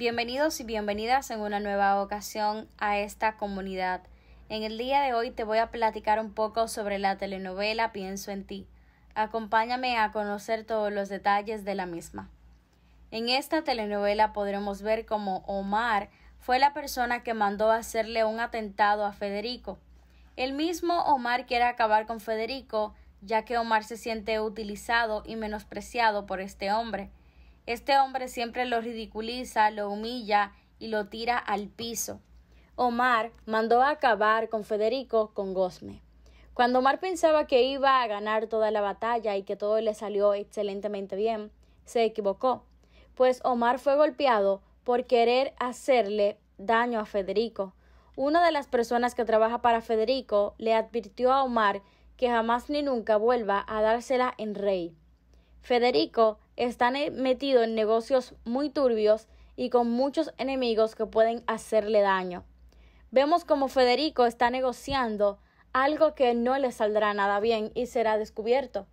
Bienvenidos y bienvenidas en una nueva ocasión a esta comunidad. En el día de hoy te voy a platicar un poco sobre la telenovela Pienso en ti. Acompáñame a conocer todos los detalles de la misma. En esta telenovela podremos ver cómo Omar fue la persona que mandó hacerle un atentado a Federico. El mismo Omar quiere acabar con Federico, ya que Omar se siente utilizado y menospreciado por este hombre. Este hombre siempre lo ridiculiza, lo humilla y lo tira al piso. Omar mandó a acabar con Federico con Gosme. Cuando Omar pensaba que iba a ganar toda la batalla y que todo le salió excelentemente bien, se equivocó, pues Omar fue golpeado por querer hacerle daño a Federico. Una de las personas que trabaja para Federico le advirtió a Omar que jamás ni nunca vuelva a dársela en rey. Federico están eh, metidos en negocios muy turbios y con muchos enemigos que pueden hacerle daño. Vemos como Federico está negociando algo que no le saldrá nada bien y será descubierto.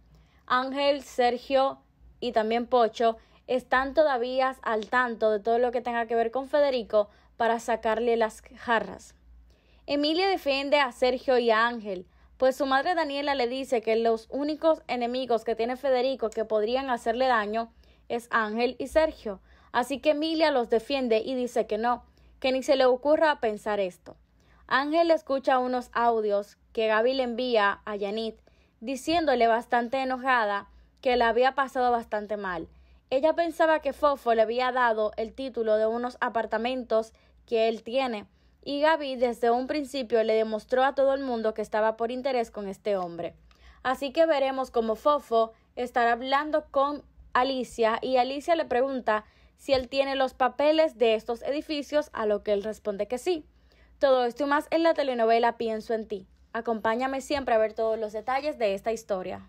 Ángel, Sergio y también Pocho están todavía al tanto de todo lo que tenga que ver con Federico para sacarle las jarras. Emilia defiende a Sergio y a Ángel, pues su madre Daniela le dice que los únicos enemigos que tiene Federico que podrían hacerle daño es Ángel y Sergio, así que Emilia los defiende y dice que no, que ni se le ocurra pensar esto. Ángel escucha unos audios que Gaby le envía a Janet, diciéndole bastante enojada que la había pasado bastante mal. Ella pensaba que Fofo le había dado el título de unos apartamentos que él tiene, y Gaby desde un principio le demostró a todo el mundo que estaba por interés con este hombre. Así que veremos como Fofo estará hablando con Alicia y Alicia le pregunta si él tiene los papeles de estos edificios, a lo que él responde que sí. Todo esto y más en la telenovela Pienso en ti. Acompáñame siempre a ver todos los detalles de esta historia.